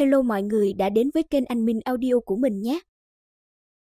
Hello mọi người đã đến với kênh Anh Minh Audio của mình nhé.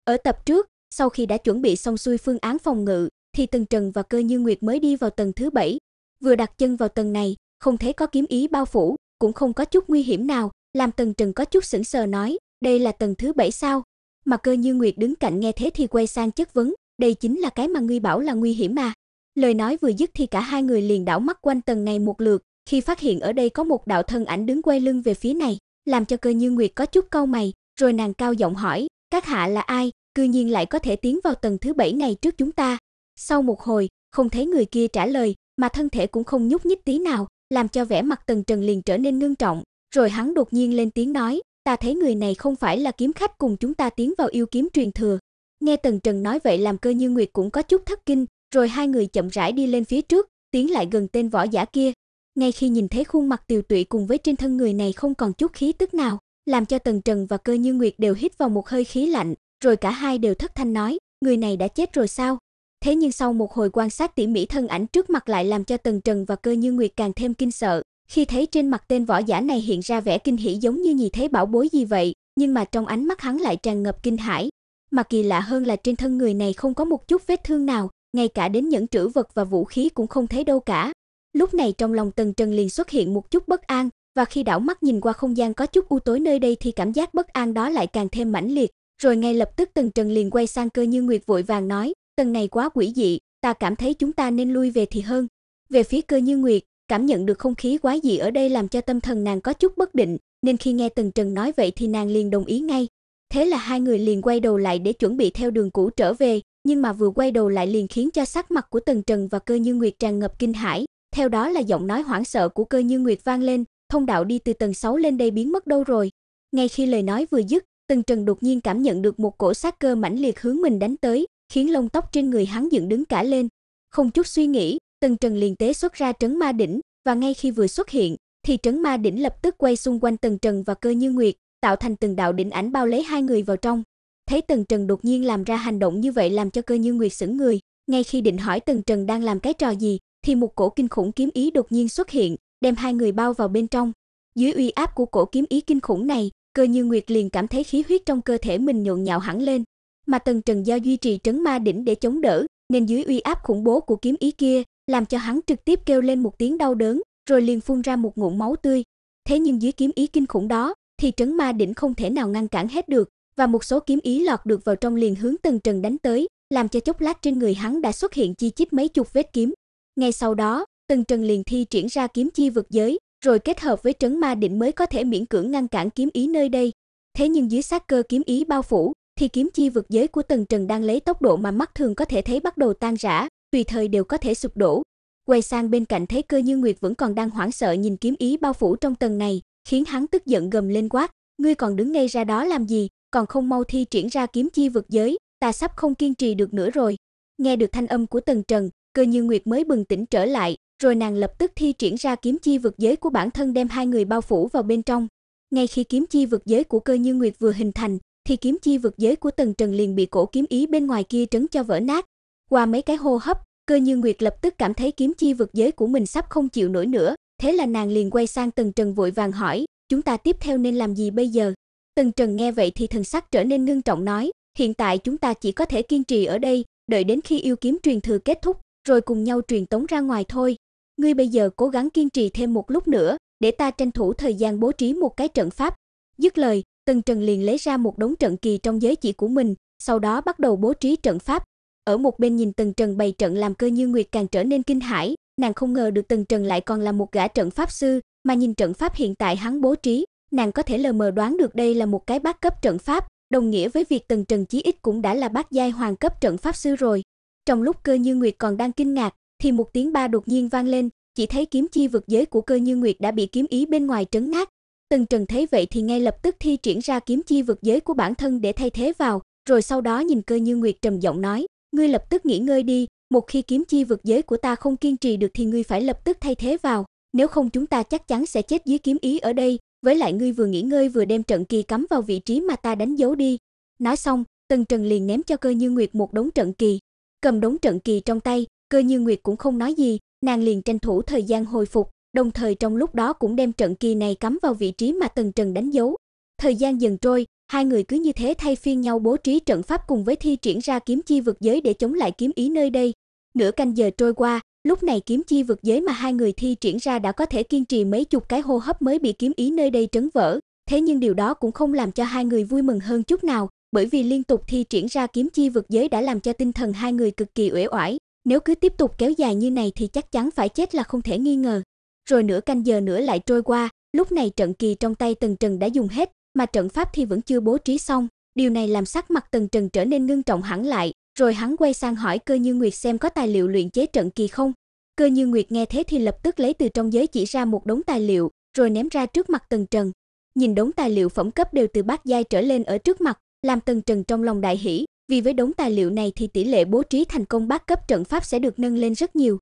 Ở tập trước, sau khi đã chuẩn bị xong xuôi phương án phòng ngự, thì Tần Trần và Cơ Như Nguyệt mới đi vào tầng thứ bảy. Vừa đặt chân vào tầng này, không thấy có kiếm ý bao phủ, cũng không có chút nguy hiểm nào, làm Tần Trần có chút sững sờ nói, đây là tầng thứ bảy sao? Mà Cơ Như Nguyệt đứng cạnh nghe thế thì quay sang chất vấn, đây chính là cái mà ngươi bảo là nguy hiểm mà. Lời nói vừa dứt thì cả hai người liền đảo mắt quanh tầng này một lượt, khi phát hiện ở đây có một đạo thân ảnh đứng quay lưng về phía này, làm cho Cơ Như Nguyệt có chút câu mày, rồi nàng cao giọng hỏi, các hạ là ai, cư nhiên lại có thể tiến vào tầng thứ bảy ngày trước chúng ta. Sau một hồi, không thấy người kia trả lời, mà thân thể cũng không nhúc nhích tí nào, làm cho vẻ mặt Tần Trần liền trở nên ngưng trọng, rồi hắn đột nhiên lên tiếng nói, ta thấy người này không phải là kiếm khách cùng chúng ta tiến vào yêu kiếm truyền thừa. Nghe Tần Trần nói vậy làm Cơ Như Nguyệt cũng có chút thất kinh, rồi hai người chậm rãi đi lên phía trước, tiến lại gần tên võ giả kia, ngay khi nhìn thấy khuôn mặt tiều tụy cùng với trên thân người này không còn chút khí tức nào, làm cho Tần Trần và Cơ Như Nguyệt đều hít vào một hơi khí lạnh, rồi cả hai đều thất thanh nói, người này đã chết rồi sao? Thế nhưng sau một hồi quan sát tỉ mỉ thân ảnh trước mặt lại làm cho Tần Trần và Cơ Như Nguyệt càng thêm kinh sợ, khi thấy trên mặt tên võ giả này hiện ra vẻ kinh hỉ giống như nhìn thấy bảo bối gì vậy, nhưng mà trong ánh mắt hắn lại tràn ngập kinh hãi. Mà kỳ lạ hơn là trên thân người này không có một chút vết thương nào, ngay cả đến những trữ vật và vũ khí cũng không thấy đâu cả, Lúc này trong lòng Tần Trần liền xuất hiện một chút bất an, và khi đảo mắt nhìn qua không gian có chút u tối nơi đây thì cảm giác bất an đó lại càng thêm mãnh liệt, rồi ngay lập tức Tần Trần liền quay sang Cơ Như Nguyệt vội vàng nói, Tần này quá quỷ dị, ta cảm thấy chúng ta nên lui về thì hơn." Về phía Cơ Như Nguyệt, cảm nhận được không khí quá dị ở đây làm cho tâm thần nàng có chút bất định, nên khi nghe Tần Trần nói vậy thì nàng liền đồng ý ngay. Thế là hai người liền quay đầu lại để chuẩn bị theo đường cũ trở về, nhưng mà vừa quay đầu lại liền khiến cho sắc mặt của Tần Trần và Cơ Như Nguyệt tràn ngập kinh hãi, theo đó là giọng nói hoảng sợ của Cơ Như Nguyệt vang lên, thông đạo đi từ tầng 6 lên đây biến mất đâu rồi? Ngay khi lời nói vừa dứt, Tần Trần đột nhiên cảm nhận được một cổ sát cơ mãnh liệt hướng mình đánh tới, khiến lông tóc trên người hắn dựng đứng cả lên. Không chút suy nghĩ, Tần Trần liền tế xuất ra Trấn Ma đỉnh, và ngay khi vừa xuất hiện, thì Trấn Ma đỉnh lập tức quay xung quanh Tần Trần và Cơ Như Nguyệt, tạo thành từng đạo đỉnh ảnh bao lấy hai người vào trong. Thấy Tần Trần đột nhiên làm ra hành động như vậy làm cho Cơ Như Nguyệt sững người, ngay khi định hỏi Tần Trần đang làm cái trò gì, thì một cổ kinh khủng kiếm ý đột nhiên xuất hiện, đem hai người bao vào bên trong. Dưới uy áp của cổ kiếm ý kinh khủng này, Cơ Như Nguyệt liền cảm thấy khí huyết trong cơ thể mình nhộn nhạo hẳn lên, mà Tần Trần do duy trì trấn ma đỉnh để chống đỡ, nên dưới uy áp khủng bố của kiếm ý kia, làm cho hắn trực tiếp kêu lên một tiếng đau đớn, rồi liền phun ra một ngụm máu tươi. Thế nhưng dưới kiếm ý kinh khủng đó, thì trấn ma đỉnh không thể nào ngăn cản hết được, và một số kiếm ý lọt được vào trong liền hướng Tần Trần đánh tới, làm cho chốc lát trên người hắn đã xuất hiện chi chít mấy chục vết kiếm, ngay sau đó, Tần Trần liền thi triển ra kiếm chi vượt giới, rồi kết hợp với trấn ma định mới có thể miễn cưỡng ngăn cản kiếm ý nơi đây. Thế nhưng dưới sát cơ kiếm ý bao phủ, thì kiếm chi vượt giới của Tần Trần đang lấy tốc độ mà mắt thường có thể thấy bắt đầu tan rã, tùy thời đều có thể sụp đổ. Quay sang bên cạnh thấy Cơ Như Nguyệt vẫn còn đang hoảng sợ nhìn kiếm ý bao phủ trong tầng này, khiến hắn tức giận gầm lên quát, ngươi còn đứng ngay ra đó làm gì, còn không mau thi triển ra kiếm chi vượt giới, ta sắp không kiên trì được nữa rồi. Nghe được thanh âm của Tần Trần, cơ như nguyệt mới bừng tỉnh trở lại, rồi nàng lập tức thi triển ra kiếm chi vực giới của bản thân đem hai người bao phủ vào bên trong. Ngay khi kiếm chi vực giới của cơ như nguyệt vừa hình thành, thì kiếm chi vực giới của Tần Trần liền bị cổ kiếm ý bên ngoài kia trấn cho vỡ nát. Qua mấy cái hô hấp, cơ như nguyệt lập tức cảm thấy kiếm chi vực giới của mình sắp không chịu nổi nữa, thế là nàng liền quay sang Tần Trần vội vàng hỏi, chúng ta tiếp theo nên làm gì bây giờ? Tần Trần nghe vậy thì thần sắc trở nên ngưng trọng nói, hiện tại chúng ta chỉ có thể kiên trì ở đây, đợi đến khi yêu kiếm truyền thừa kết thúc, rồi cùng nhau truyền tống ra ngoài thôi. Ngươi bây giờ cố gắng kiên trì thêm một lúc nữa, để ta tranh thủ thời gian bố trí một cái trận pháp." Dứt lời, Tần Trần liền lấy ra một đống trận kỳ trong giới chỉ của mình, sau đó bắt đầu bố trí trận pháp. Ở một bên nhìn Tần Trần bày trận làm Cơ Như Nguyệt càng trở nên kinh hãi, nàng không ngờ được Tần Trần lại còn là một gã trận pháp sư, mà nhìn trận pháp hiện tại hắn bố trí, nàng có thể lờ mờ đoán được đây là một cái bát cấp trận pháp, đồng nghĩa với việc Tần Trần chí ít cũng đã là bát giai hoàng cấp trận pháp sư rồi. Trong lúc Cơ Như Nguyệt còn đang kinh ngạc, thì một tiếng ba đột nhiên vang lên, chỉ thấy kiếm chi vực giới của Cơ Như Nguyệt đã bị kiếm ý bên ngoài trấn nát. Tần Trần thấy vậy thì ngay lập tức thi triển ra kiếm chi vực giới của bản thân để thay thế vào, rồi sau đó nhìn Cơ Như Nguyệt trầm giọng nói, ngươi lập tức nghỉ ngơi đi, một khi kiếm chi vực giới của ta không kiên trì được thì ngươi phải lập tức thay thế vào, nếu không chúng ta chắc chắn sẽ chết dưới kiếm ý ở đây, với lại ngươi vừa nghỉ ngơi vừa đem trận kỳ cắm vào vị trí mà ta đánh dấu đi. Nói xong, Tần Trần liền ném cho Cơ Như Nguyệt một đống trận kỳ cầm đống trận kỳ trong tay, Cơ Như Nguyệt cũng không nói gì, nàng liền tranh thủ thời gian hồi phục, đồng thời trong lúc đó cũng đem trận kỳ này cắm vào vị trí mà Tần Trần đánh dấu. Thời gian dần trôi, hai người cứ như thế thay phiên nhau bố trí trận pháp cùng với thi triển ra kiếm chi vực giới để chống lại kiếm ý nơi đây. Nửa canh giờ trôi qua, lúc này kiếm chi vực giới mà hai người thi triển ra đã có thể kiên trì mấy chục cái hô hấp mới bị kiếm ý nơi đây trấn vỡ, thế nhưng điều đó cũng không làm cho hai người vui mừng hơn chút nào, bởi vì liên tục thi triển ra kiếm chi vượt giới đã làm cho tinh thần hai người cực kỳ uể oải, nếu cứ tiếp tục kéo dài như này thì chắc chắn phải chết là không thể nghi ngờ. Rồi nửa canh giờ nữa lại trôi qua, lúc này trận kỳ trong tay Tần Trần đã dùng hết, mà trận pháp thì vẫn chưa bố trí xong, điều này làm sắc mặt Tần Trần trở nên ngưng trọng hẳn lại, rồi hắn quay sang hỏi Cơ Như Nguyệt xem có tài liệu luyện chế trận kỳ không. Cơ Như Nguyệt nghe thế thì lập tức lấy từ trong giới chỉ ra một đống tài liệu, rồi ném ra trước mặt Tần Trần. Nhìn đống tài liệu phẩm cấp đều từ bát giai trở lên ở trước mặt, làm Tần Trần trong lòng đại hỷ, vì với đống tài liệu này thì tỷ lệ bố trí thành công bát cấp trận pháp sẽ được nâng lên rất nhiều.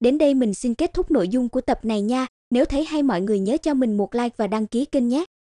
Đến đây mình xin kết thúc nội dung của tập này nha, nếu thấy hay mọi người nhớ cho mình một like và đăng ký kênh nhé.